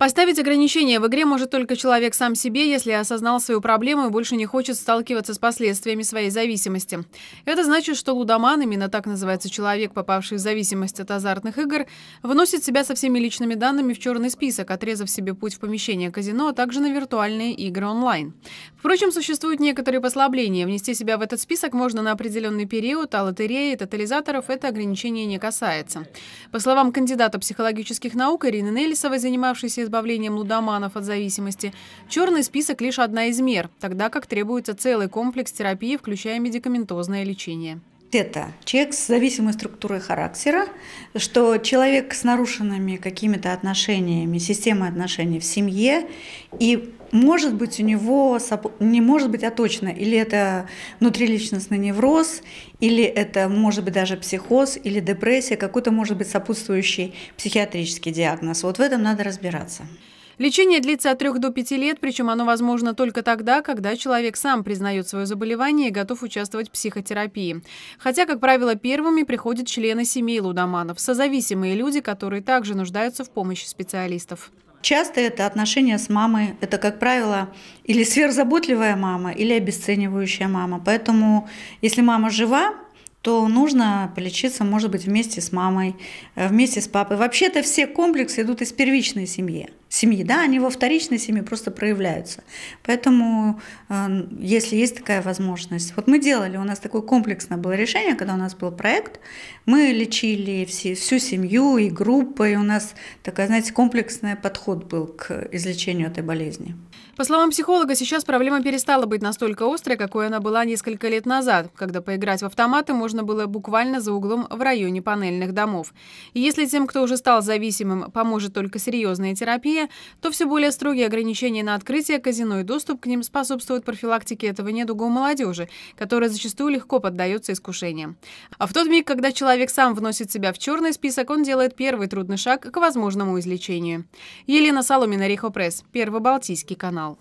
Поставить ограничения в игре может только человек сам себе, если осознал свою проблему и больше не хочет сталкиваться с последствиями своей зависимости. Это значит, что лудоман, именно так называется человек, попавший в зависимость от азартных игр, выносит себя со всеми личными данными в черный список, отрезав себе путь в помещение казино, а также на виртуальные игры онлайн. Впрочем, существуют некоторые послабления. Внести себя в этот список можно на определенный период, а лотереи и тотализаторов это ограничение не касается. По словам кандидата психологических наук Ирины Нелисовой, занимавшейся избавлением лудоманов от зависимости, черный список лишь одна из мер, тогда как требуется целый комплекс терапии, включая медикаментозное лечение это человек с зависимой структурой характера, что человек с нарушенными какими-то отношениями, системой отношений в семье, и может быть у него, не может быть, а точно, или это внутриличностный невроз, или это может быть даже психоз, или депрессия, какой-то может быть сопутствующий психиатрический диагноз. Вот в этом надо разбираться. Лечение длится от 3 до 5 лет, причем оно возможно только тогда, когда человек сам признает свое заболевание и готов участвовать в психотерапии. Хотя, как правило, первыми приходят члены семей лудоманов, созависимые люди, которые также нуждаются в помощи специалистов. Часто это отношения с мамой, это, как правило, или сверхзаботливая мама, или обесценивающая мама. Поэтому, если мама жива, то нужно полечиться, может быть, вместе с мамой, э, вместе с папой. Вообще-то все комплексы идут из первичной семьи семьи, да, они во вторичной семье просто проявляются. Поэтому, э, если есть такая возможность, вот мы делали, у нас такое комплексное было решение, когда у нас был проект, мы лечили все, всю семью и группы, и у нас такой, знаете, комплексный подход был к излечению этой болезни. По словам психолога, сейчас проблема перестала быть настолько острой, какой она была несколько лет назад, когда поиграть в автоматы можно было буквально за углом в районе панельных домов. И если тем, кто уже стал зависимым, поможет только серьезная терапия, заведения, то все более строгие ограничения на открытие казино и доступ к ним способствуют профилактике этого недуга у молодежи, которая зачастую легко поддается искушениям. А в тот миг, когда человек сам вносит себя в черный список, он делает первый трудный шаг к возможному излечению. Елена Соломина, Рихо Пресс, Первый Балтийский канал.